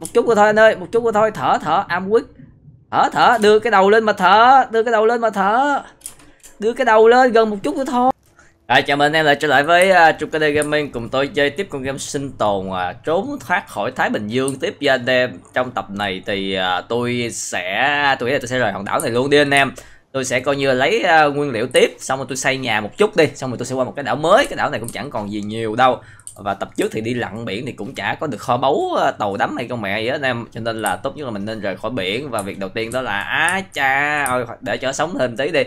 một chút nữa thôi anh ơi một chút nữa thôi thở thở am quýt thở thở đưa cái đầu lên mà thở đưa cái đầu lên mà thở đưa cái đầu lên gần một chút nữa thôi À, chào mừng anh em lại trở lại với uh, Trung Kade Gaming cùng tôi chơi tiếp con game sinh tồn uh, trốn thoát khỏi Thái Bình Dương tiếp với anh em trong tập này thì uh, tôi sẽ tôi nghĩ là tôi sẽ rời hòn đảo này luôn đi anh em tôi sẽ coi như lấy uh, nguyên liệu tiếp xong rồi tôi xây nhà một chút đi xong rồi tôi sẽ qua một cái đảo mới cái đảo này cũng chẳng còn gì nhiều đâu và tập trước thì đi lặn biển thì cũng chả có được kho báu ờ, tàu đắm hay con mẹ gì hết em cho nên là tốt nhất là mình nên rời khỏi biển và việc đầu tiên đó là á à, cha ơi để cho sống thêm tí đi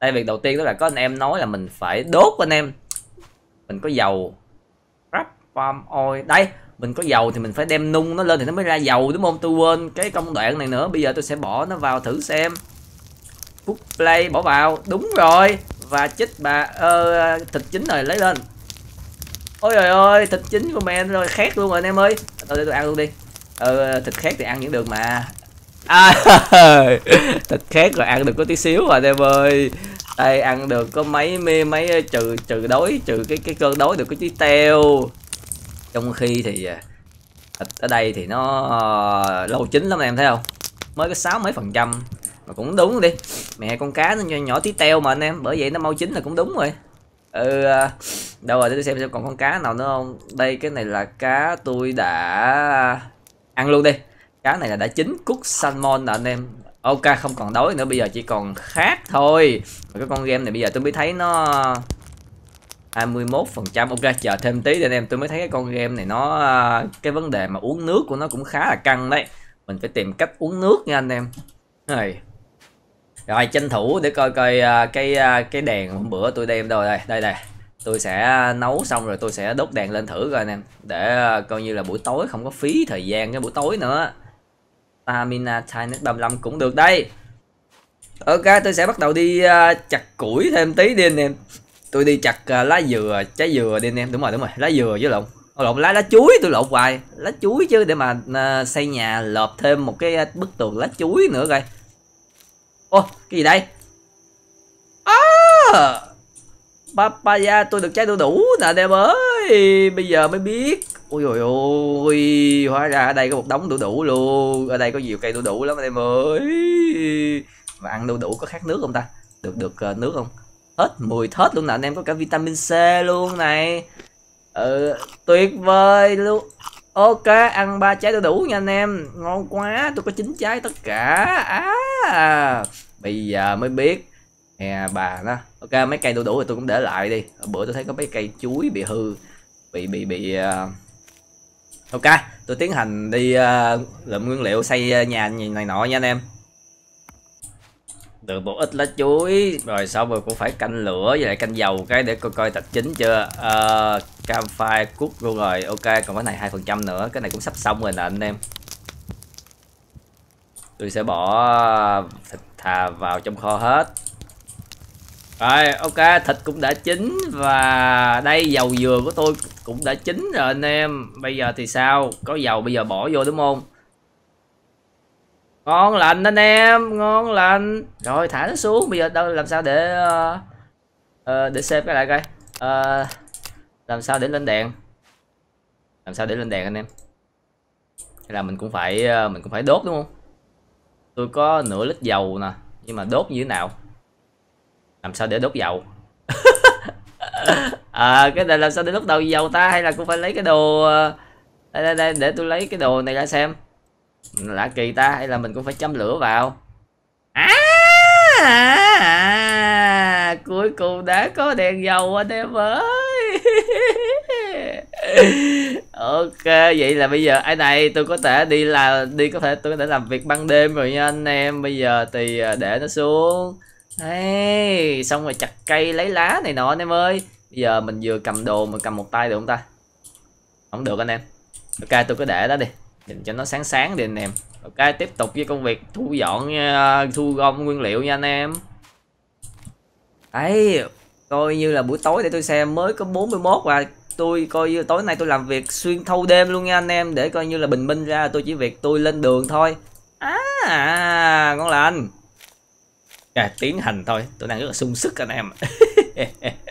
đây việc đầu tiên đó là có anh em nói là mình phải đốt anh em mình có dầu rắp palm oil đây mình có dầu thì mình phải đem nung nó lên thì nó mới ra dầu đúng không tôi quên cái công đoạn này nữa bây giờ tôi sẽ bỏ nó vào thử xem Phút play bỏ vào Đúng rồi Và chích bà ờ, Thịt chín rồi lấy lên Ôi trời ơi Thịt chín của mẹ rồi khét luôn rồi anh em ơi Tôi để tôi ăn luôn đi Ờ thịt khét thì ăn vẫn được mà à, Thịt khét rồi ăn được có tí xíu rồi anh em ơi đây ăn được có mấy mê mấy trừ trừ đói trừ cái cái cơn đói được có tí teo trong khi thì thịt ờ, ở đây thì nó ờ, lâu chín lắm em thấy không mới có sáu mấy phần trăm mà cũng đúng đi mẹ con cá nó nhỏ, nhỏ tí teo mà anh em bởi vậy nó mau chín là cũng đúng rồi ừ à, đâu rồi để tôi xem xem còn con cá nào nữa không đây cái này là cá tôi đã ăn luôn đi cá này là đã chín cút salmon nè anh em ok không còn đói nữa bây giờ chỉ còn khát thôi mà cái con game này bây giờ tôi mới thấy nó 21 phần trăm ok chờ thêm tí để anh em tôi mới thấy cái con game này nó à, cái vấn đề mà uống nước của nó cũng khá là căng đấy mình phải tìm cách uống nước nha anh em này rồi tranh thủ để coi coi à, cái à, cái đèn hôm bữa tôi đem đâu đây đây đây tôi sẽ nấu xong rồi tôi sẽ đốt đèn lên thử coi nè để à, coi như là buổi tối không có phí thời gian cái buổi tối nữa stamina times 35 cũng được đây ok tôi sẽ bắt đầu đi chặt củi thêm tí đi anh em tôi đi chặt lá dừa trái dừa đi anh em đúng rồi đúng rồi lá dừa với lộn lộn lá lá chuối tôi lộn hoài lá chuối chứ để mà xây nhà lợp thêm một cái bức tường lá chuối nữa coi Ô, cái gì đây? À, papaya tôi được trái đu đủ nè anh em ơi Bây giờ mới biết Ôi ôi ôi Hóa ra ở đây có một đống đu đủ luôn Ở đây có nhiều cây đu đủ lắm anh em ơi Mà ăn đu đủ có khát nước không ta? Được được uh, nước không? Hết mùi thớt luôn nè anh em có cả vitamin C luôn này Ừ, tuyệt vời luôn Ok, ăn ba trái đu đủ nha anh em Ngon quá, tôi có chín trái tất cả à, Bây giờ mới biết Nè bà nó Ok, mấy cây đu đủ thì tôi cũng để lại đi bữa tôi thấy có mấy cây chuối bị hư Bị, bị, bị uh... Ok, tôi tiến hành đi uh, lượm nguyên liệu xây ờ, nhà này nọ nha anh em được một ít lá chuối rồi xong rồi cũng phải canh lửa với lại canh dầu cái để coi coi tạch chính chưa uh, cam phai cút luôn rồi ok còn cái này hai phần trăm nữa cái này cũng sắp xong rồi nè anh em tôi sẽ bỏ thịt thà vào trong kho hết rồi ok thịt cũng đã chín và đây dầu dừa của tôi cũng đã chín rồi anh em bây giờ thì sao có dầu bây giờ bỏ vô đúng không ngon lành anh em ngon lành rồi thả nó xuống bây giờ đâu làm sao để uh, uh, để xếp cái lại coi uh, làm sao để lên đèn làm sao để lên đèn anh em hay là mình cũng phải uh, mình cũng phải đốt đúng không tôi có nửa lít dầu nè nhưng mà đốt như thế nào làm sao để đốt dầu à, cái này làm sao để đốt đầu dầu ta hay là cũng phải lấy cái đồ đây đây đây để tôi lấy cái đồ này ra xem lạ kỳ ta hay là mình cũng phải châm lửa vào à, à, à, cuối cùng đã có đèn dầu anh em ơi ok vậy là bây giờ ai này tôi có thể đi là đi có thể tôi có thể làm việc ban đêm rồi nha anh em bây giờ thì à, để nó xuống hey, xong rồi chặt cây lấy lá này nọ anh em ơi bây giờ mình vừa cầm đồ mà cầm một tay được không ta không được anh em ok tôi cứ để đó đi nhìn cho nó sáng sáng đi anh em ok tiếp tục với công việc thu dọn ờ, thu gom nguyên liệu nha anh em ấy coi như là buổi tối để tôi xem mới có 41 và tôi coi như tối nay tôi làm việc xuyên thâu đêm luôn nha anh em để coi như là bình minh ra tôi chỉ việc tôi lên đường thôi à, à ngon lành à, tiến hành thôi tôi đang rất là sung sức anh em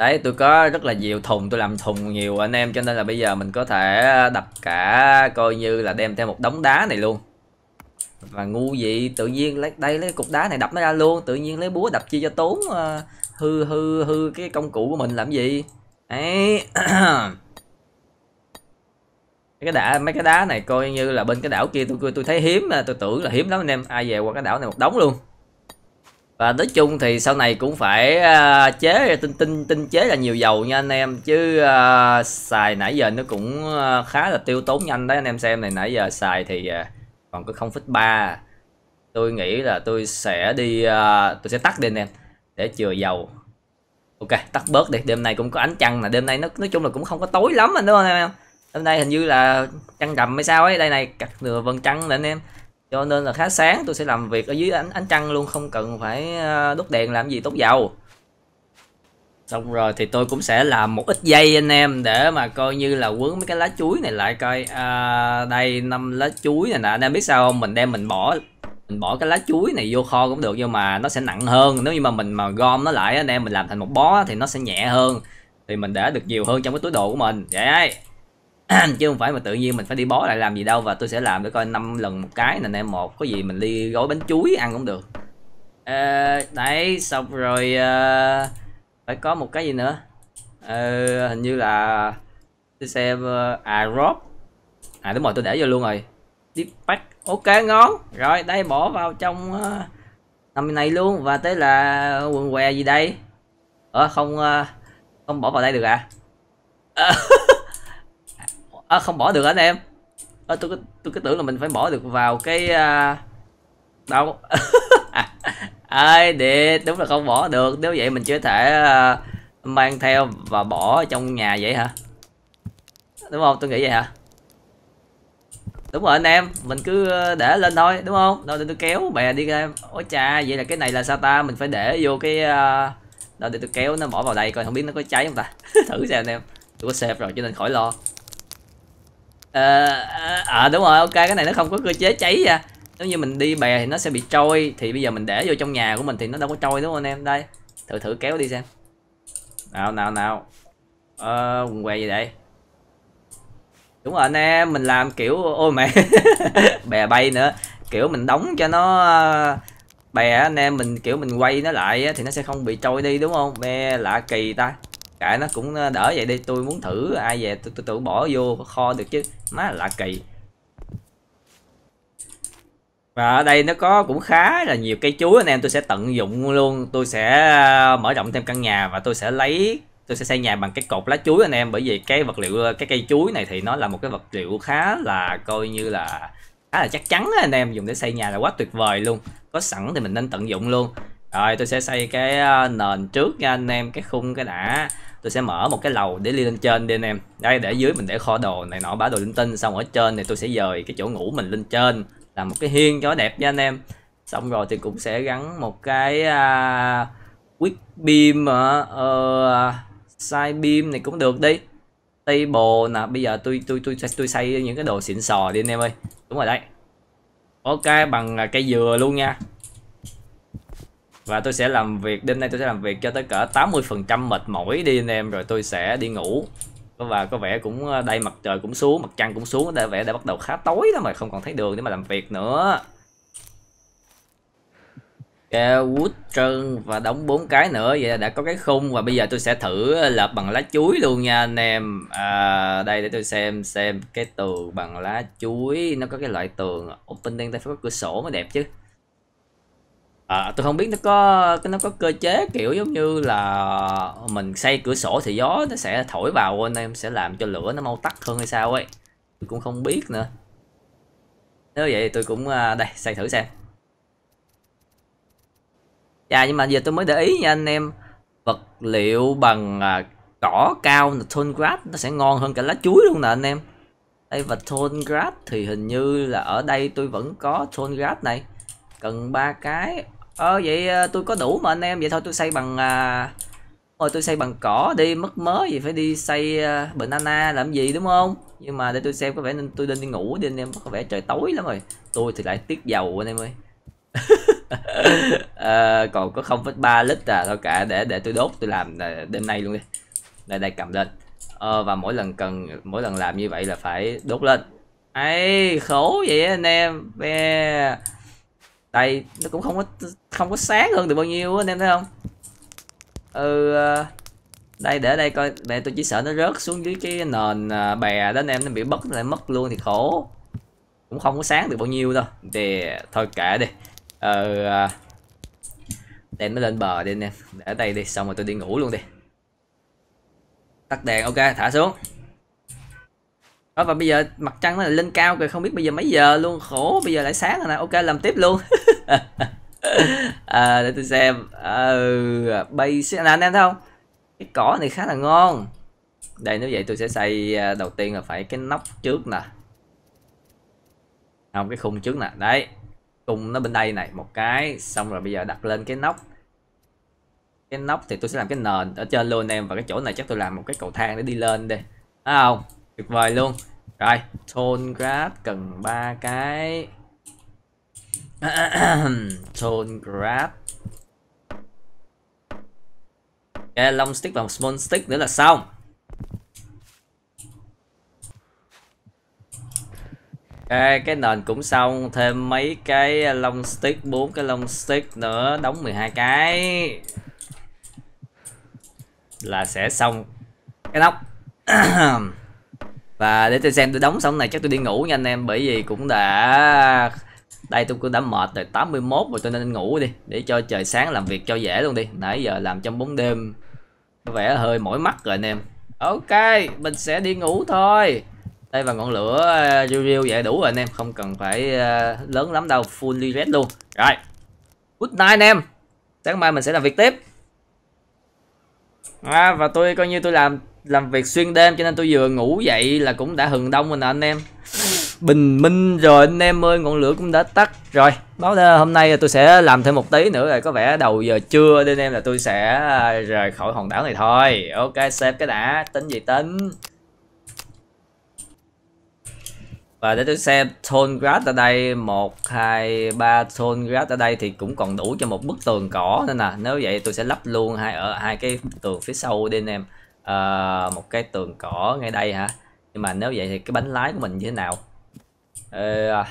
đấy tôi có rất là nhiều thùng tôi làm thùng nhiều anh em cho nên là bây giờ mình có thể đập cả coi như là đem theo một đống đá này luôn và ngu gì tự nhiên lấy đây lấy cục đá này đập nó ra luôn tự nhiên lấy búa đập chi cho tốn uh, hư hư hư cái công cụ của mình làm gì ấy cái đá mấy cái đá này coi như là bên cái đảo kia tôi tôi thấy hiếm tôi tưởng là hiếm lắm anh em ai về qua cái đảo này một đống luôn và nói chung thì sau này cũng phải uh, chế tinh tinh tinh chế là nhiều dầu nha anh em chứ uh, xài nãy giờ nó cũng uh, khá là tiêu tốn nhanh đấy anh em xem này nãy giờ xài thì uh, còn có phích ba tôi nghĩ là tôi sẽ đi uh, tôi sẽ tắt đi anh em để chừa dầu ok tắt bớt đi đêm nay cũng có ánh trăng là đêm nay nó nói chung là cũng không có tối lắm anh đúng không anh em đêm nay hình như là trăng đầm hay sao ấy đây này cặp nửa vân trăng nè anh em cho nên là khá sáng tôi sẽ làm việc ở dưới ánh ánh trăng luôn không cần phải ờ, đốt đèn làm gì tốt dầu xong rồi thì tôi cũng sẽ làm một ít dây anh em để mà coi như là quấn mấy cái lá chuối này lại coi à, đây năm lá chuối này nè anh em biết sao không mình đem mình bỏ mình bỏ cái lá chuối này vô kho cũng được nhưng mà nó sẽ nặng hơn nếu như mà mình mà gom nó lại anh em mình làm thành một bó thì nó sẽ nhẹ hơn thì mình để được nhiều hơn trong cái túi đồ của mình vậy chứ không phải mà tự nhiên mình phải đi bó lại làm gì đâu và tôi sẽ làm để coi 5 lần một cái nè em một có gì mình đi gói bánh chuối ăn cũng được à, đấy xong rồi à, phải có một cái gì nữa à, hình như là tôi xem à rob à đúng rồi tôi để vô luôn rồi pack ok ngon rồi đây bỏ vào trong uh, năm này luôn và tới là quần què gì đây ờ không uh, không bỏ vào đây được à, à à, không bỏ được anh em à, tôi tôi cứ tưởng là mình phải bỏ được vào cái uh, đâu à, ai để đúng là không bỏ được nếu vậy mình chưa thể uh, mang theo và bỏ trong nhà vậy hả đúng không tôi nghĩ vậy hả đúng rồi anh em mình cứ để lên thôi đúng không đâu để tôi kéo bè đi em ôi cha vậy là cái này là sao ta mình phải để vô cái uh... đâu để tôi kéo nó bỏ vào đây coi không biết nó có cháy không ta thử xem anh em tôi có save rồi cho nên khỏi lo ờ à, à, đúng rồi ok cái này nó không có cơ chế cháy nha nếu như mình đi bè thì nó sẽ bị trôi thì bây giờ mình để vô trong nhà của mình thì nó đâu có trôi đúng không anh em đây thử thử kéo đi xem nào nào nào ờ quần què gì đây đúng rồi anh em mình làm kiểu ôi mẹ bè bay nữa kiểu mình đóng cho nó ờ, bè anh em mình kiểu mình quay nó lại thì nó sẽ không bị trôi đi đúng không bè lạ kỳ ta kệ nó cũng ờ, đỡ vậy đi tôi muốn thử ai về tôi tự bỏ vô kho được chứ má lạ kỳ và ở đây nó có cũng khá là nhiều cây chuối anh em tôi sẽ tận dụng luôn tôi sẽ ờ, mở rộng thêm căn nhà và tôi sẽ lấy tôi sẽ xây nhà bằng cái cột lá chuối anh em bởi vì cái vật liệu cái cây chuối này thì nó là một cái vật liệu khá là coi như là khá là chắc chắn anh em dùng để xây nhà là quá tuyệt vời luôn có sẵn thì mình nên tận dụng luôn rồi tôi sẽ xây cái ờ, nền trước nha anh em cái khung cái đã tôi sẽ mở một cái lầu để đi lên trên đi anh em đây để dưới mình để kho đồ này nọ bá đồ linh tinh xong ở trên này tôi sẽ dời cái chỗ ngủ mình lên trên làm một cái hiên cho đẹp nha anh em xong rồi thì cũng sẽ gắn một cái uh, quick beam uh, side beam này cũng được đi table nè bây giờ tôi tôi tôi tôi xây những cái đồ xịn sò đi anh em ơi đúng rồi đấy ok bằng à, cây dừa luôn nha và tôi sẽ làm việc đêm nay tôi sẽ làm việc cho tới cỡ 80% mệt mỏi đi anh em rồi tôi sẽ đi ngủ và có vẻ cũng ờ, đây mặt trời cũng xuống mặt trăng cũng xuống đã vẻ đã bắt đầu khá tối đó mà không còn thấy đường để mà làm việc nữa Yeah, wood trơn và đóng bốn cái nữa vậy là đã có cái khung và bây giờ tôi sẽ thử lợp bằng lá chuối luôn nha anh em à, đây để tôi xem xem cái tường bằng lá chuối nó có cái loại tường open đen ta phải có cửa sổ mới đẹp chứ À, tôi không biết nó có nó có cơ chế kiểu giống như là mình xây cửa sổ thì gió nó sẽ thổi vào anh em sẽ làm cho lửa nó mau tắt hơn hay sao ấy tôi cũng không biết nữa nếu vậy tôi cũng ờ, đây xây thử xem dạ nhưng mà giờ tôi mới để ý nha anh em vật liệu bằng à, cỏ cao là thôn grass nó sẽ ngon hơn cả lá chuối luôn nè anh em đây và thôn grass thì hình như là ở đây tôi vẫn có thôn grass này cần ba cái ờ vậy ờ, tôi có đủ mà anh em vậy thôi tôi xây bằng à... Ôi tôi xây bằng cỏ đi mất mớ gì phải đi xây uh, banana làm gì đúng không nhưng mà để tôi xem có vẻ nên tôi nên đi ngủ đi anh em có vẻ trời tối lắm rồi tôi thì lại tiếc dầu anh em ơi à, còn có 0,3 lít à thôi cả để để tôi đốt tôi làm à, đêm nay luôn đi đây đây cầm lên à, và mỗi lần cần mỗi lần làm như vậy là phải đốt lên ấy khổ vậy anh em yeah tại nó cũng không có không có sáng hơn được bao nhiêu anh em thấy không ừ ờ, đây để đây coi để tôi chỉ sợ nó rớt xuống dưới cái nền à, bè đó anh em nó bị bất lại mất luôn thì khổ cũng không có sáng được bao nhiêu đâu để thôi kệ đi ờ à, đem nó lên bờ đi anh em để ở đây đi xong rồi tôi đi ngủ luôn đi tắt đèn ok thả xuống à, và bây giờ mặt trăng nó lên cao rồi không biết bây giờ mấy giờ luôn khổ bây giờ lại sáng rồi nè ok làm tiếp luôn à, để tôi xem à, sẽ là anh em thấy không cái cỏ này khá là ngon đây nếu vậy tôi sẽ xây ờ, đầu tiên là phải cái nóc trước nè không cái khung trước nè đấy khung nó bên đây này một cái xong rồi bây giờ đặt lên cái nóc cái nóc thì tôi sẽ làm cái nền ở trên luôn em và cái chỗ này chắc tôi làm một cái cầu thang để đi lên đi Đấy không tuyệt vời luôn rồi, Tone Grab cần ba cái. Tone Grab. cái long stick và small stick nữa là xong. Ok, cái nền cũng xong, thêm mấy cái long stick, bốn cái long stick nữa, đóng 12 cái. Là sẽ xong cái nóc. và để tôi xem tôi đóng xong này chắc tôi đi ngủ nha anh em bởi vì cũng đã đây tôi cũng đã mệt rồi 81 rồi tôi nên ngủ đi để cho trời sáng làm việc cho dễ luôn đi nãy giờ làm trong bóng đêm có vẻ hơi mỏi mắt rồi anh em ok mình sẽ đi ngủ thôi đây và ngọn lửa à, riêu riêu vậy đủ rồi anh em không cần phải uh, lớn lắm đâu full reset luôn rồi good night anh em sáng mai mình sẽ làm việc tiếp à, và tôi coi như tôi làm làm việc xuyên đêm cho nên tôi vừa ngủ dậy là cũng đã hừng đông rồi nè anh em bình minh rồi anh em ơi ngọn lửa cũng đã tắt rồi báo hôm nay tôi sẽ làm thêm một tí nữa rồi có vẻ đầu giờ trưa nên em là tôi sẽ à, rời khỏi hòn đảo này thôi ok xếp cái đã tính gì tính và để tôi xem thôn grass ở đây một hai ba thôn grass ở đây thì cũng còn đủ cho một bức tường cỏ nên là nếu vậy tôi sẽ lắp luôn hai ở hai cái tường phía sau đi anh em Ờ, một cái tường cỏ ngay đây hả nhưng mà nếu vậy thì cái bánh lái của mình như thế nào uh,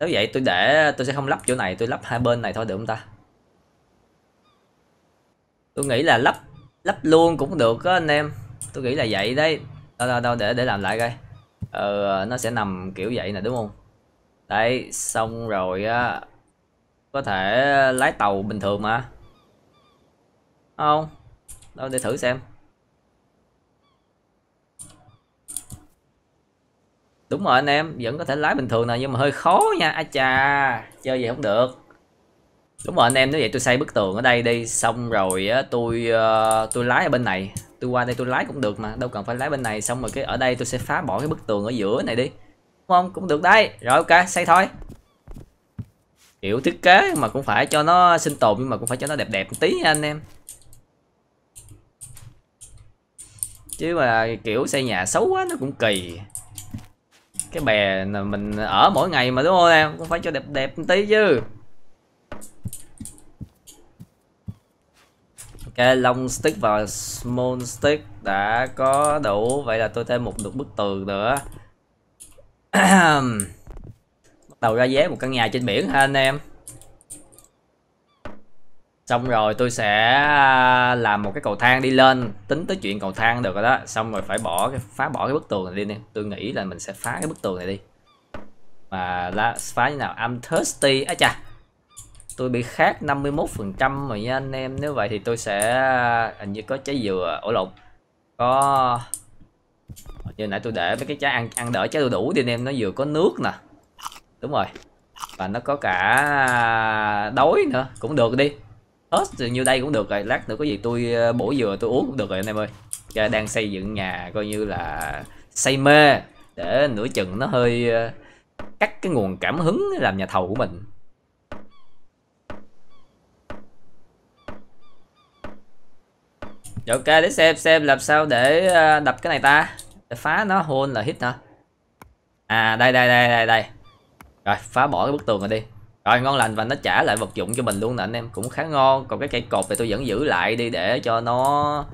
nếu vậy tôi để tôi sẽ không lắp chỗ này tôi lắp hai bên này thôi được không ta tôi nghĩ là lắp lắp luôn cũng được á anh em tôi nghĩ là vậy đấy đâu đâu đâu để để làm lại coi ờ, nó sẽ nằm kiểu vậy nè đúng không đấy xong rồi á có thể lái tàu bình thường mà không đâu để thử xem đúng rồi anh em vẫn có thể lái bình thường này nhưng mà hơi khó nha a chà chơi vậy không được đúng rồi anh em nếu vậy tôi xây bức tường ở đây đi xong rồi á tôi ờ, tôi lái ở bên này tôi qua đây tôi lái cũng được mà đâu cần phải lái bên này xong rồi cái ở đây tôi sẽ phá bỏ cái bức tường ở giữa này đi đúng không cũng được đây rồi ok xây thôi kiểu thiết kế mà cũng phải cho nó sinh tồn nhưng mà cũng phải cho nó đẹp đẹp một tí nha anh em chứ mà kiểu xây nhà xấu quá nó cũng kỳ cái bè mình ở mỗi ngày mà đúng không em cũng phải cho đẹp đẹp một tí chứ ok long stick và small stick đã có đủ vậy là tôi thêm một được bức tường nữa bắt đầu ra vé một căn nhà trên biển ha anh em Xong rồi tôi sẽ à, làm một cái cầu thang đi lên Tính tới chuyện cầu thang được rồi đó Xong rồi phải bỏ cái phá bỏ cái bức tường này đi nè Tôi nghĩ là mình sẽ phá cái bức tường này đi Mà là phá như nào I'm thirsty á à, chà Tôi bị khát 51% rồi nha anh em Nếu vậy thì tôi sẽ à, hình như có trái dừa ổ lộn Có Như nãy tôi để mấy cái trái ăn ăn đỡ trái đủ đủ đi anh em Nó vừa có nước nè Đúng rồi Và nó có cả à, đói nữa Cũng được đi ớt thì như đây cũng được rồi lát nữa có gì tôi ờ, bổ dừa tôi uống cũng được rồi anh em ơi đang xây dựng nhà coi như là xây mê để nửa chừng nó hơi ờ, cắt cái nguồn cảm hứng làm nhà thầu của mình dạ, ok để xem xem làm sao để ờ, đập cái này ta để phá nó hôn là hit hả à đây đây đây đây đây rồi phá bỏ cái bức tường rồi đi rồi ngon lành và nó trả lại vật dụng cho mình luôn nè anh em Cũng khá ngon Còn cái cây cột thì tôi vẫn giữ lại đi để cho nó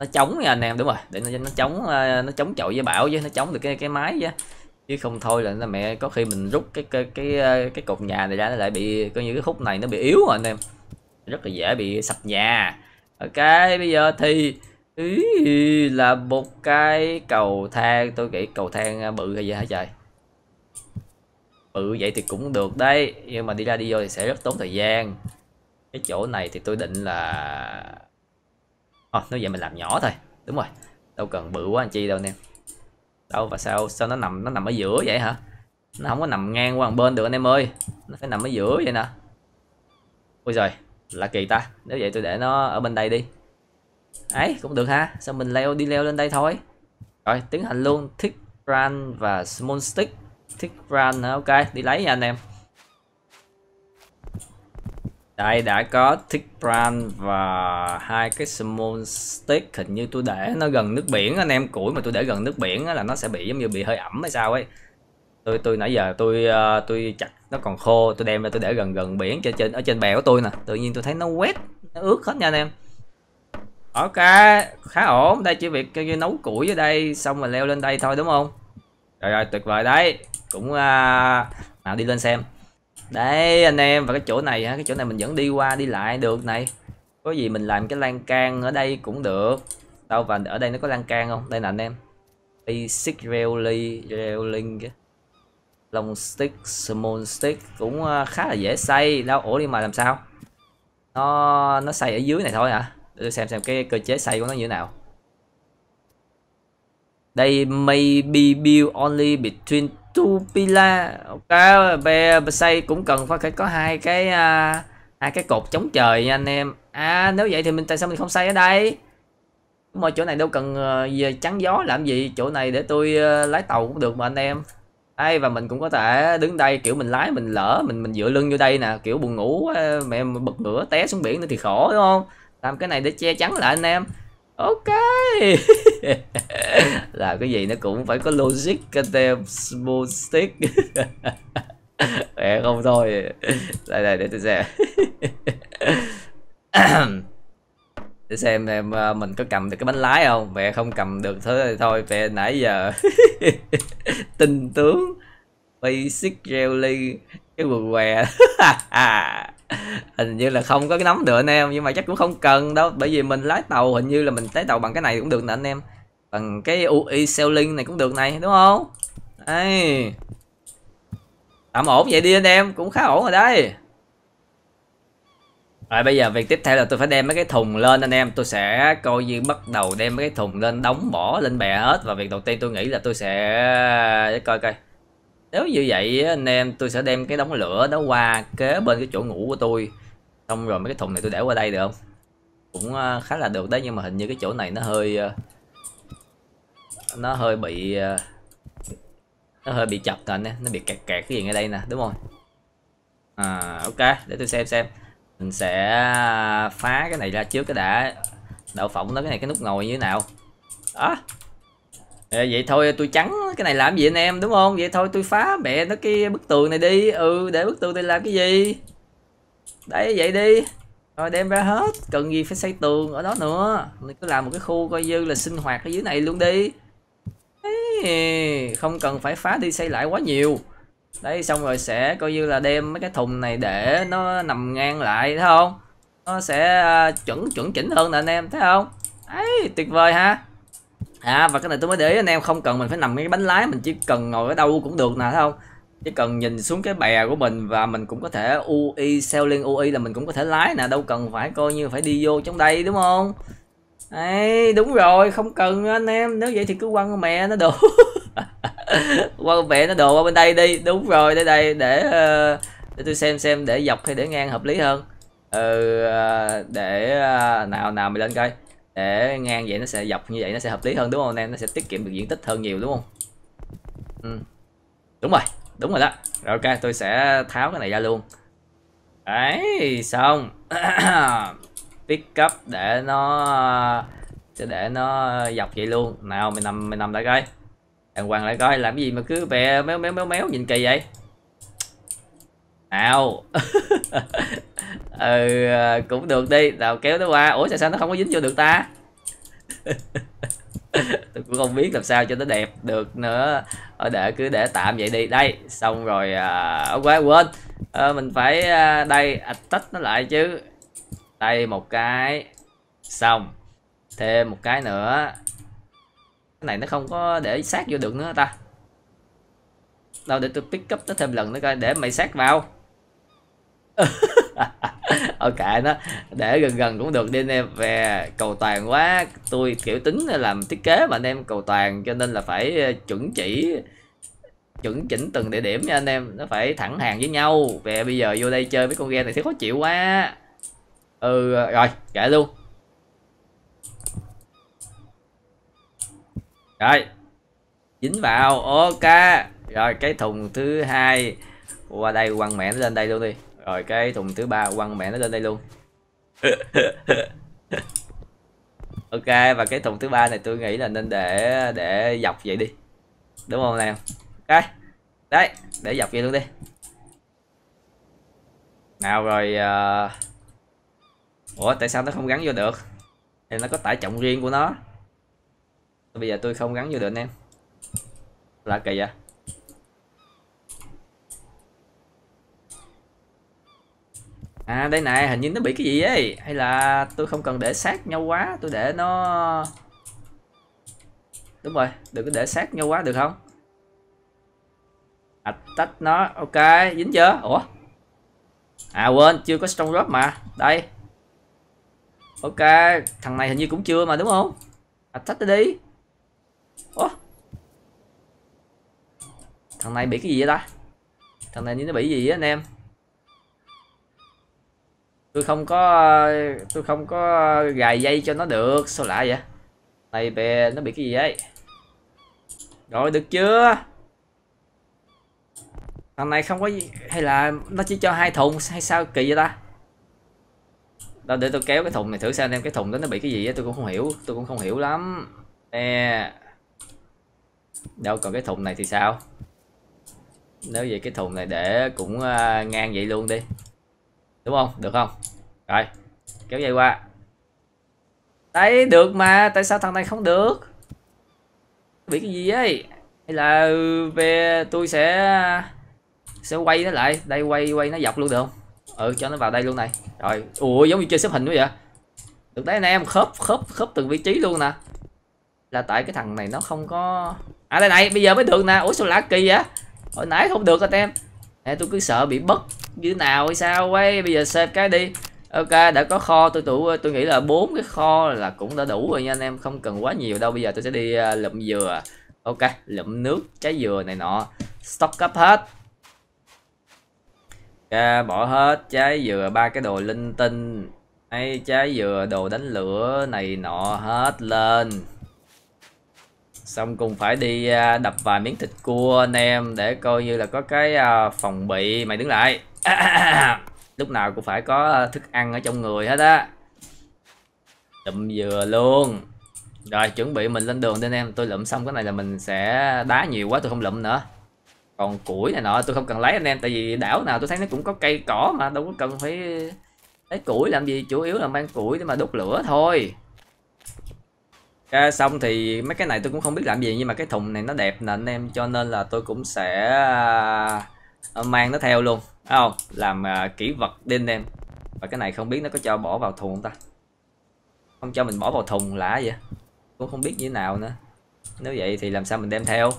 Nó chống nha anh em đúng rồi Để nó, nó chống ờ, nó chống chọi với bão với Nó chống được cái cái máy với Chứ không thôi là, là mẹ có khi mình rút cái cái cái, ờ, cái cột nhà này ra nó lại bị Coi như cái khúc này nó bị yếu rồi anh em Rất là dễ bị sập nhà Ok bây giờ thì ý là một cái cầu thang tôi nghĩ cầu thang ờ, bự hay gì hả trời ừ vậy thì cũng được đấy nhưng mà đi ra đi vô thì sẽ rất tốn thời gian cái chỗ này thì tôi định là à, ờ, nếu vậy mình làm nhỏ thôi đúng rồi đâu cần bự quá anh chi đâu nè đâu và sao sao nó nằm nó nằm ở giữa vậy hả nó không có nằm ngang qua một bên được anh em ơi nó phải nằm ở giữa vậy nè ôi giời là kỳ ta nếu vậy tôi để nó ở bên đây đi ấy cũng được ha sao mình leo đi leo lên đây thôi rồi tiến hành luôn thick brand và small stick stick run nữa ok đi lấy nha anh em đây đã có tick brand và hai cái small stick hình như tôi để nó gần nước biển anh em củi mà tôi để gần nước biển là nó sẽ bị giống như bị hơi ẩm hay sao ấy tôi tôi nãy giờ tôi ờ, tôi chặt nó còn khô tôi đem ra tôi để gần gần biển trên trên ở trên bè của tôi nè tự nhiên tôi thấy nó quét, nó ướt hết nha anh em ok khá ổn đây chỉ việc nấu củi ở đây xong rồi leo lên đây thôi đúng không rồi rồi tuyệt vời đấy cũng nào đi lên xem đấy anh em và cái chỗ này cái chỗ này mình vẫn đi qua đi lại được này có gì mình làm cái lan can ở đây cũng được đâu và ở đây nó có lan can không đây nè anh em basic railing railing long stick small stick cũng à, khá là dễ xây đâu ủa đi mà làm sao nó nó xây ở dưới này thôi hả à? để xem xem cái cơ chế xây của nó như thế nào đây may be built only between Tupila ok bè xây cũng cần phải có hai cái uh, hai cái cột chống trời nha anh em à nếu vậy thì mình tại sao mình không xây ở đây Mà chỗ này đâu cần uh, chắn gió làm gì chỗ này để tôi uh, lái tàu cũng được mà anh em ai và mình cũng có thể đứng đây kiểu mình lái mình lỡ mình mình dựa lưng vô đây nè kiểu buồn ngủ ờ, mẹ bật ngửa té xuống biển nữa thì khổ đúng không làm cái này để che chắn lại anh em ok là cái gì nó cũng phải có logic tem smooth stick mẹ không thôi đây đây để tôi xem để xem em ờ, mình có cầm được cái bánh lái không mẹ không cầm được thế thôi mẹ nãy giờ tinh tướng basic jelly cái quần què hình như là không có cái nóng được anh em nhưng mà chắc cũng không cần đâu bởi vì mình lái tàu hình như là mình lái tàu bằng cái này cũng được nè anh em bằng cái ui selling này cũng được này đúng không đây tạm ổn vậy đi anh em cũng khá ổn rồi đấy rồi bây giờ việc tiếp theo là tôi phải đem mấy cái thùng lên anh em Tôi sẽ coi như bắt đầu đem mấy cái thùng lên đóng bỏ lên bè hết Và việc đầu tiên tôi nghĩ là tôi sẽ để coi coi nếu như vậy anh em tôi sẽ đem cái đống lửa đó qua kế bên cái chỗ ngủ của tôi xong rồi mấy cái thùng này tôi để qua đây được không cũng ờ, khá là được đấy nhưng mà hình như cái chỗ này nó hơi ờ, nó hơi bị ờ, nó hơi bị chập nè nó bị kẹt kẹt cái gì ngay đây nè đúng không à ok để tôi xem xem mình sẽ phá cái này ra trước cái đã đậu phộng nó cái này cái nút ngồi như thế nào đó à, vậy thôi tôi trắng cái này làm gì anh em đúng không vậy thôi tôi phá mẹ nó cái bức tường này đi ừ để bức tường này làm cái gì đấy vậy đi rồi đem ra hết cần gì phải xây tường ở đó nữa mình cứ làm một cái khu coi như là sinh hoạt ở dưới này luôn đi không cần phải phá đi xây lại quá nhiều đấy xong rồi sẽ coi như là đem mấy cái thùng này để nó nằm ngang lại thấy không nó sẽ à, chuẩn chuẩn chỉnh hơn nè anh em thấy không ấy tuyệt vời ha à và cái này tôi mới để ý anh em không cần mình phải nằm cái bánh lái mình chỉ cần ngồi ở đâu cũng được nè thấy không chỉ cần nhìn xuống cái bè của mình và mình cũng có thể UI sao liên UI là mình cũng có thể lái nè đâu cần phải coi như phải đi vô trong đây đúng không ấy đúng rồi không cần anh em nếu vậy thì cứ quăng mẹ nó đổ quăng mẹ nó đồ qua bên đây đi đúng rồi để đây để ờ, để tôi xem xem để dọc hay để ngang hợp lý hơn ừ ờ, để ờ, nào nào mình lên coi để ngang vậy nó sẽ dọc như vậy nó sẽ hợp lý hơn đúng không anh em nó sẽ tiết kiệm được diện tích hơn nhiều đúng không ừ. đúng rồi đúng rồi đó rồi ok tôi sẽ tháo cái này ra luôn đấy xong pick up để nó sẽ để nó dọc vậy luôn nào mình nằm mình nằm lại coi đàng hoàng lại coi làm cái gì mà cứ bè méo méo méo méo nhìn kỳ vậy ào ừ à, cũng được đi nào kéo nó qua ủa sao sao nó không có dính vô được ta tôi cũng không biết làm sao cho nó đẹp được nữa ở để cứ để tạm vậy đi đây xong rồi à, quá quên à, mình phải à, đây attach nó lại chứ đây một cái xong thêm một cái nữa cái này nó không có để sát vô được nữa ta đâu để tôi pick up nó thêm lần nữa coi để mày sát vào ok nó để gần gần cũng được đi anh em về cầu toàn quá tôi kiểu tính làm thiết kế mà anh em cầu toàn cho nên là phải ờ, chuẩn chỉ chuẩn chỉnh từng địa điểm nha anh em nó phải thẳng hàng với nhau về bây giờ vô đây chơi với con ghe này thấy khó chịu quá ừ rồi kệ luôn rồi dính vào ok rồi cái thùng thứ hai qua đây quăng mẹ nó lên đây luôn đi rồi cái thùng thứ ba quăng mẹ nó lên đây luôn ok và cái thùng thứ ba này tôi nghĩ là nên để để dọc vậy đi đúng không nào ok đấy để dọc vậy luôn đi nào rồi uh... ủa tại sao nó không gắn vô được thì nó có tải trọng riêng của nó bây giờ tôi không gắn vô được anh em là kỳ vậy à đây này hình như nó bị cái gì ấy hay là tôi không cần để sát nhau quá tôi để nó đúng rồi đừng có để sát nhau quá được không à, tách nó ok dính chưa ủa à quên chưa có strong drop mà đây ok thằng này hình như cũng chưa mà đúng không tách à, đi ủa thằng này bị cái gì vậy ta thằng này như nó bị gì vậy anh em tôi không có tôi không có gài dây cho nó được sao lại vậy này bè nó bị cái gì vậy rồi được chưa thằng này không có gì. hay là nó chỉ cho hai thùng hay sao kỳ vậy ta đó để tôi kéo cái thùng này thử xem em cái thùng đó nó bị cái gì á tôi cũng không hiểu tôi cũng không hiểu lắm nè đâu còn cái thùng này thì sao nếu vậy cái thùng này để cũng à, ngang vậy luôn đi đúng không được không rồi kéo dây qua đấy được mà tại sao thằng này không được bị cái gì ấy hay là về tôi sẽ sẽ quay nó lại đây quay quay nó dọc luôn được không ừ cho nó vào đây luôn này rồi ủa giống như chơi xếp hình quá vậy được đấy anh em khớp khớp khớp từng vị trí luôn nè là tại cái thằng này nó không có à đây này bây giờ mới được nè ủa sao lạ kỳ vậy hồi nãy không được anh em nè tôi cứ sợ bị bất như nào hay sao quay bây giờ save cái đi ok đã có kho tôi tủ tôi nghĩ là bốn cái kho là cũng đã đủ rồi nha anh em không cần quá nhiều đâu bây giờ tôi sẽ đi uh, à, lụm dừa ok lượm nước trái dừa này nọ stock up hết ok bỏ hết trái dừa ba cái đồ linh tinh hay trái dừa đồ đánh lửa này nọ hết lên xong cùng phải đi à, đập vài miếng thịt cua anh em để coi như là có cái à, phòng bị mày đứng lại lúc nào cũng phải có à, thức ăn ở trong người hết á lụm dừa luôn rồi chuẩn bị mình lên đường đi anh em tôi lụm xong cái này là mình sẽ đá nhiều quá tôi không lụm nữa còn củi này nọ tôi không cần lấy anh em tại vì đảo nào tôi thấy nó cũng có cây cỏ mà đâu có cần phải lấy củi làm gì chủ yếu là mang củi để mà đốt lửa thôi À, xong thì mấy cái này tôi cũng không biết làm gì nhưng mà cái thùng này nó đẹp nè anh em cho nên là tôi cũng sẽ uh, mang nó theo luôn Đấy không làm uh, kỹ vật đi em và cái này không biết nó có cho bỏ vào thùng không ta không cho mình bỏ vào thùng lạ vậy cũng không biết như thế nào nữa nếu vậy thì làm sao mình đem theo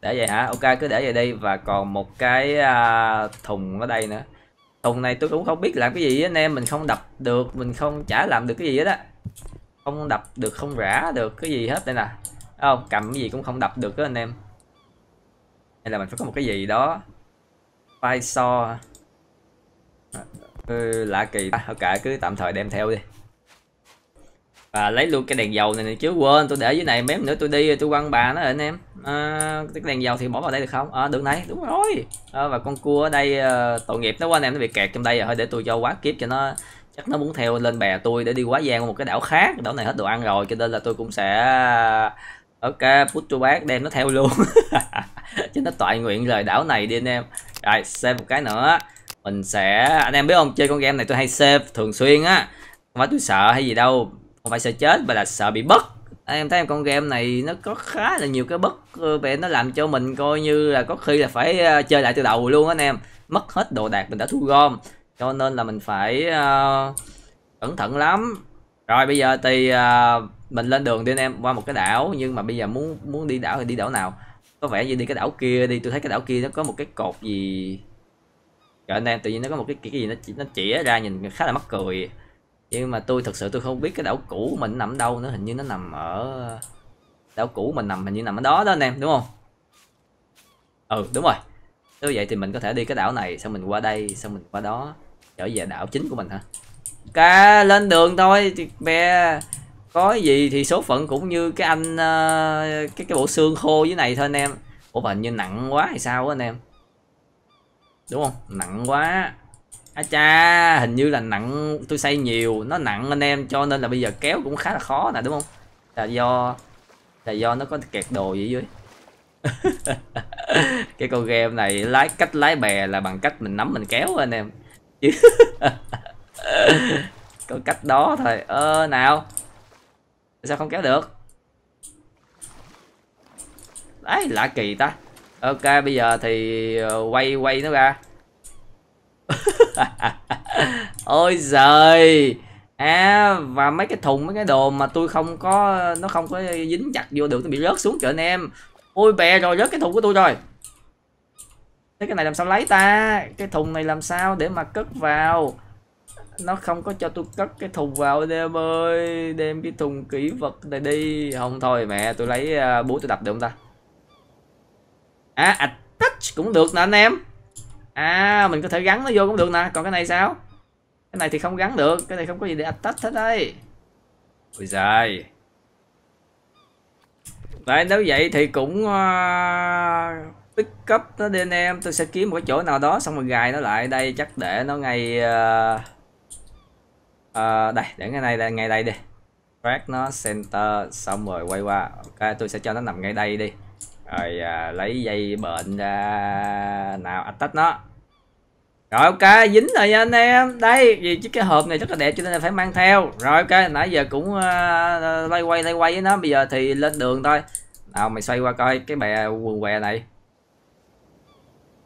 để vậy hả ok cứ để vậy đi và còn một cái uh, thùng ở đây nữa thùng này tôi cũng không biết làm cái gì anh em mình không đập được mình không chả làm được cái gì hết á không đập được không rã được cái gì hết đây nè không cầm cái gì cũng không đập được đó anh em hay là mình phải có một cái gì đó phai so ừ, lạ kỳ à, ok cứ tạm thời đem theo đi và lấy luôn cái đèn dầu này, này chứ quên tôi để dưới này mém nữa tôi đi tôi quăng bà nó anh em à, cái đèn dầu thì bỏ vào đây được không ờ à, được này đúng rồi à, và con cua ở đây à, tội nghiệp nó quá anh em nó bị kẹt trong đây rồi thôi để tôi cho quá kiếp cho nó chắc nó muốn theo lên bè tôi để đi quá giang một cái đảo khác đảo này hết đồ ăn rồi cho nên là tôi cũng sẽ ok put cho bác đem nó theo luôn chứ nó toại nguyện rời đảo này đi anh em rồi xem một cái nữa mình sẽ anh em biết không chơi con game này tôi hay save thường xuyên á không phải tôi sợ hay gì đâu không phải sợ chết mà là sợ bị bất anh em thấy em con game này nó có khá là nhiều cái bất ờ, về nó làm cho mình coi như là có khi là phải ờ, chơi lại từ đầu luôn anh em mất hết đồ đạc mình đã thu gom cho nên là mình phải uh, cẩn thận lắm rồi bây giờ thì uh, mình lên đường đi anh em qua một cái đảo nhưng mà bây giờ muốn muốn đi đảo thì đi đảo nào có vẻ như đi cái đảo kia đi tôi thấy cái đảo kia nó có một cái cột gì rồi anh em tự nhiên nó có một cái cái gì nó nó chỉ ra nhìn khá là mắc cười nhưng mà tôi thật sự tôi không biết cái đảo cũ mình nằm đâu nữa hình như nó nằm ở đảo cũ mình nằm hình như nằm ở đó đó anh em đúng không ừ đúng rồi nếu vậy thì mình có thể đi cái đảo này xong mình qua đây xong mình qua đó trở về đảo chính của mình hả ca lên đường thôi bè có gì thì số phận cũng như cái anh ờ, cái cái bộ xương khô dưới này thôi anh em ủa mà như nặng quá hay sao anh em đúng không nặng quá à cha hình như là nặng tôi xây nhiều nó nặng anh em cho nên là bây giờ kéo cũng khá là khó nè đúng không là do là do nó có kẹt đồ gì dưới cái con game này lái cách lái bè là bằng cách mình nắm mình kéo anh em chứ có cách đó thôi ơ ờ, nào sao không kéo được đấy lạ kỳ ta ok bây giờ thì ờ, quay quay nó ra ôi giời à và mấy cái thùng mấy cái đồ mà tôi không có nó không có dính chặt vô được tôi bị rớt xuống trời anh em ôi bè rồi rớt cái thùng của tôi rồi thế cái này làm sao lấy ta cái thùng này làm sao để mà cất vào nó không có cho tôi cất cái thùng vào đêm ơi đem cái thùng kỹ vật này đi không thôi mẹ tôi lấy uh, búa tôi đập được không ta à attach à, cũng được nè anh em à mình có thể gắn nó vô cũng được nè còn cái này sao cái này thì không gắn được cái này không có gì để attach à, hết đấy ôi giời đấy nếu vậy thì cũng uh, pick up nó đi anh em tôi sẽ kiếm một cái chỗ nào đó xong rồi gài nó lại đây chắc để nó ngay uh, uh, đây để ngay này đây ngay đây đi phát nó center xong rồi quay qua ok tôi sẽ cho nó nằm ngay đây đi rồi à, lấy dây bệnh ra nào attach nó rồi ok dính rồi nha anh em đây vì chiếc cái hộp này rất là đẹp cho nên là phải mang theo rồi ok nãy giờ cũng uh, lay quay lay quay với nó bây giờ thì lên đường thôi nào mày xoay qua coi cái bè quần què này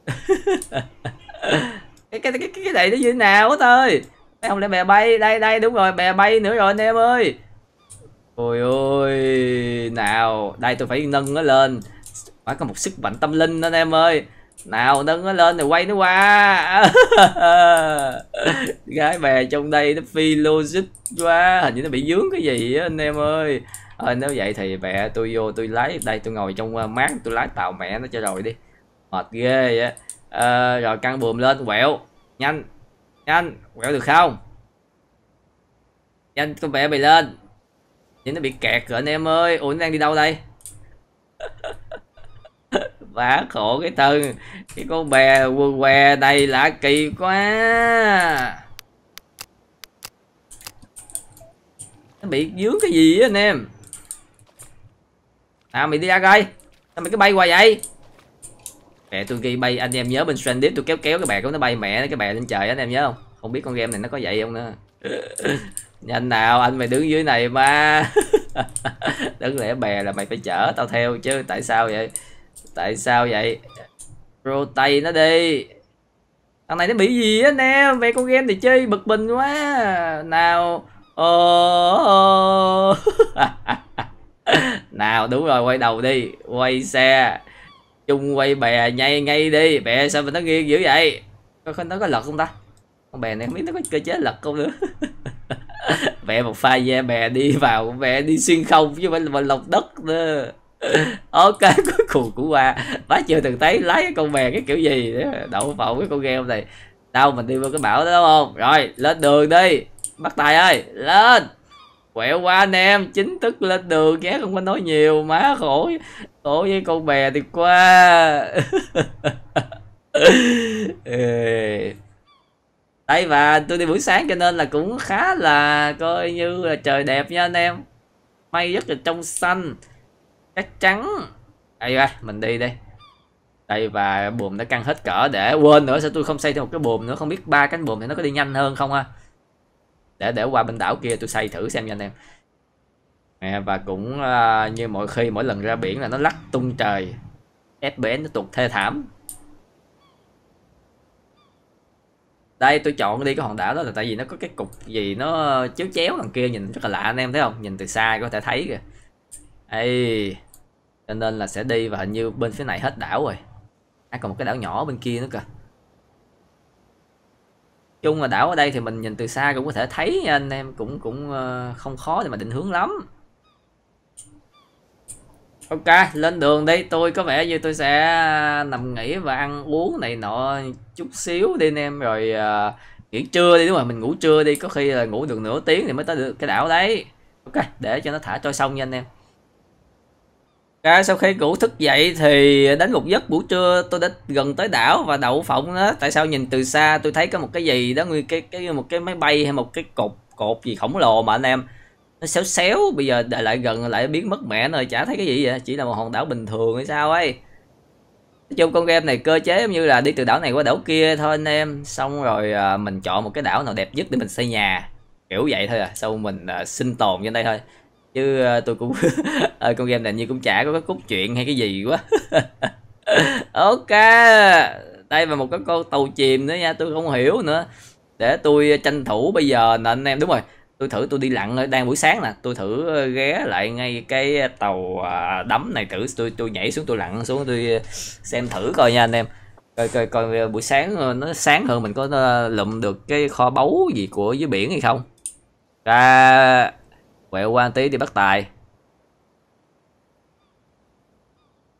cái, cái, cái, cái này nó như thế nào hết ơi không lẽ bè bay đây đây đúng rồi bè bay nữa rồi anh em ơi ôi ôi nào đây tôi phải nâng nó lên phải có một sức mạnh tâm linh đó anh em ơi nào nâng nó lên rồi quay nó qua gái bè trong đây nó phi logic quá hình như nó bị dướng cái gì á anh em ơi ờ, à, nếu vậy thì mẹ tôi vô tôi lái đây tôi ngồi trong ờ, mát tôi lái tàu mẹ nó cho rồi đi mệt ghê vậy à, rồi căng bùm lên quẹo nhanh nhanh quẹo được không nhanh con bé mày lên nhưng nó bị kẹt rồi anh em ơi ủa nó đang đi đâu đây vả khổ cái thân cái con bè quần què này lạ kỳ quá nó bị dướng cái gì á anh em à mày đi ra coi sao mày cứ bay hoài vậy mẹ tôi ghi bay anh em nhớ bên stranded tôi kéo kéo cái bè của nó bay mẹ cái bè lên trời anh em nhớ không không biết con game này nó có vậy không nữa nhanh nào anh mày đứng dưới này mà đứng lẻ bè là mày phải chở tao theo chứ tại sao vậy tại sao vậy pro tay nó đi thằng này nó bị gì á anh em về con game này chơi bực bình quá nào ờ nào đúng rồi quay đầu đi quay xe chung quay bè nhay ngay đi bè sao mình nó nghiêng dữ vậy có nó có lật không ta con bè này không biết nó có cơ chế lật không nữa bè một pha ve bè đi vào bè đi xuyên không chứ không phải là lọc đất nữa ok cuối cùng của qua bá chưa từng thấy lái cái con bè cái kiểu gì đậu vào cái con game này tao mình đi vô cái bảo đó đúng không rồi lên đường đi bắt tài ơi lên quẹo qua anh em chính thức lên đường ghé không có nói nhiều má khổ khổ với con bè thì qua đây và tôi đi buổi sáng cho nên là cũng khá là coi như là trời đẹp nha anh em mây rất là trong xanh chắc chắn đây ra mình đi đây đây và buồm đã căng hết cỡ để quên nữa sao tôi không xây thêm một cái buồm nữa không biết ba cánh buồm thì nó có đi nhanh hơn không ha à? để để qua bên đảo kia tôi xây thử xem nha anh em à, và cũng uh, như mọi khi mỗi lần ra biển là nó lắc tung trời SBS nó tụt thê thảm đây tôi chọn đi cái hòn đảo đó là tại vì nó có cái cục gì nó chéo chéo đằng kia nhìn rất là lạ anh em thấy không nhìn từ xa có thể thấy kìa ấy cho nên là sẽ đi và hình như bên phía này hết đảo rồi à còn một cái đảo nhỏ bên kia nữa kìa chung là đảo ở đây thì mình nhìn từ xa cũng có thể thấy nha anh em cũng cũng ờ, không khó để mà định hướng lắm ok lên đường đi tôi có vẻ như tôi sẽ à, nằm nghỉ và ăn uống này nọ chút xíu đi anh em rồi ờ, nghỉ trưa đi đúng rồi mình ngủ trưa đi có khi là ngủ được nửa tiếng thì mới tới được cái đảo đấy ok để cho nó thả trôi sông nha anh em ra sau khi ngủ thức dậy thì đánh một giấc buổi trưa tôi đến gần tới đảo và đậu phộng đó tại sao nhìn từ xa tôi thấy có một cái gì đó nguyên cái cái một cái máy bay hay một cái cột cột gì khổng lồ mà anh em nó xéo xéo bây giờ lại gần lại biến mất mẹ rồi chả thấy cái gì vậy chỉ là một hòn đảo bình thường hay sao ấy nói chung con game này cơ chế như là đi từ đảo này qua đảo kia thôi anh em xong rồi à, mình chọn một cái đảo nào đẹp nhất để mình xây nhà kiểu vậy thôi à sau mình à, sinh tồn trên đây thôi chứ ờ, tôi cũng ở ờ, con game này như cũng chả có cái cốt truyện hay cái gì quá ok đây là một cái con tàu chìm nữa nha tôi không hiểu nữa để tôi tranh thủ bây giờ nè anh em đúng rồi tôi thử tôi đi lặn đang buổi sáng nè tôi thử ờ, ghé lại ngay cái tàu à, đắm này thử tôi tôi nhảy xuống tôi lặn xuống tôi xem thử coi nha anh em coi coi coi buổi sáng nó sáng hơn mình có lụm được cái kho báu gì của dưới biển hay không ra quẹo qua tí đi bắt tài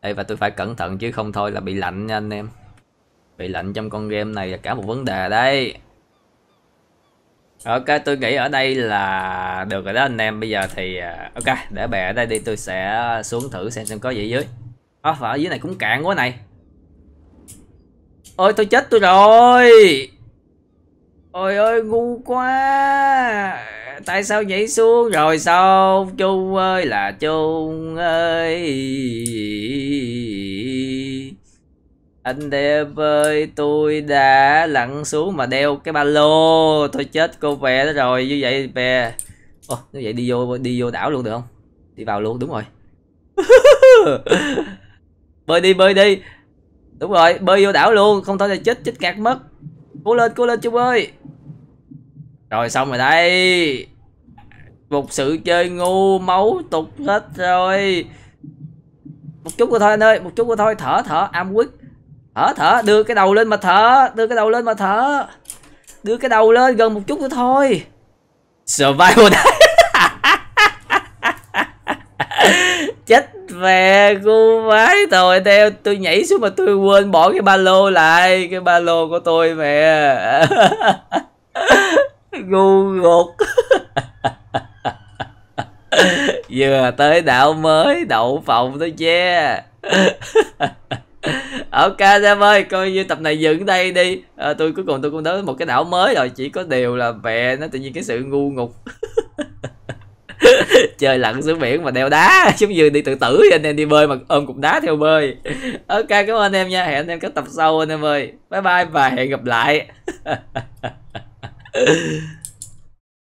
Ê và tôi phải cẩn thận chứ không thôi là bị lạnh nha anh em Bị lạnh trong con game này là cả một vấn đề đấy Ok tôi nghĩ ở đây là được rồi đó anh em Bây giờ thì à, ok để bè ở đây đi tôi sẽ xuống thử xem xem có gì dưới Ơ à, ở dưới này cũng cạn quá này Ôi tôi chết tôi rồi Ôi ơi ngu quá tại sao nhảy xuống rồi sao chu ơi là chu ơi anh đẹp ơi tôi đã lặn xuống mà đeo cái ba lô tôi chết cô bè đó rồi như vậy bè ô như vậy đi vô đi vô đảo luôn được không đi vào luôn đúng rồi bơi đi bơi đi đúng rồi bơi vô đảo luôn không thôi là chết chết ngạt mất cố lên cố lên chung ơi rồi xong rồi đây một sự chơi ngu máu tục hết rồi một chút nữa thôi anh ơi một chút nữa thôi thở thở am quýt thở thở đưa cái đầu lên mà thở đưa cái đầu lên mà thở đưa cái đầu lên gần một chút nữa thôi survival chết về cô vái rồi theo tôi nhảy xuống mà tôi quên bỏ cái ba lô lại cái ba lô của tôi mẹ ngu ngột vừa tới đảo mới đậu phòng thôi che ok em ơi coi như tập này dừng đây đi à, tôi cuối cùng tôi cũng đến một cái đảo mới rồi chỉ có điều là về nó tự nhiên cái sự ngu ngục chơi lặn xuống biển mà đeo đá giống như đi tự tử anh em đi bơi mà ôm cục đá theo bơi ok cảm ơn anh em nha hẹn anh em các tập sau anh em ơi bye bye và hẹn gặp lại